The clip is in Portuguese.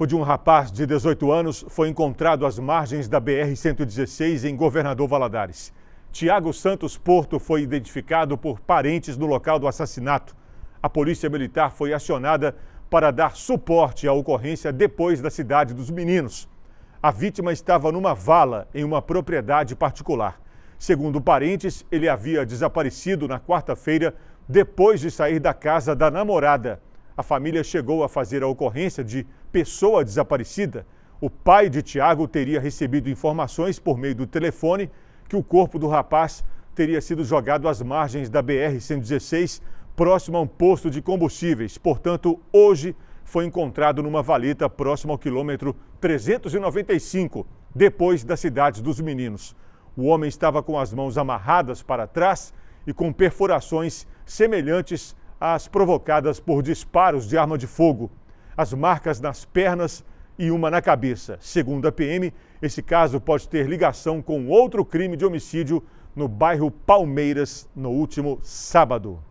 corpo de um rapaz de 18 anos foi encontrado às margens da BR-116 em Governador Valadares. Tiago Santos Porto foi identificado por parentes no local do assassinato. A polícia militar foi acionada para dar suporte à ocorrência depois da cidade dos meninos. A vítima estava numa vala em uma propriedade particular. Segundo parentes, ele havia desaparecido na quarta-feira depois de sair da casa da namorada a família chegou a fazer a ocorrência de pessoa desaparecida, o pai de Tiago teria recebido informações por meio do telefone que o corpo do rapaz teria sido jogado às margens da BR-116, próximo a um posto de combustíveis. Portanto, hoje foi encontrado numa valeta próximo ao quilômetro 395, depois das cidades dos meninos. O homem estava com as mãos amarradas para trás e com perfurações semelhantes as provocadas por disparos de arma de fogo, as marcas nas pernas e uma na cabeça. Segundo a PM, esse caso pode ter ligação com outro crime de homicídio no bairro Palmeiras no último sábado.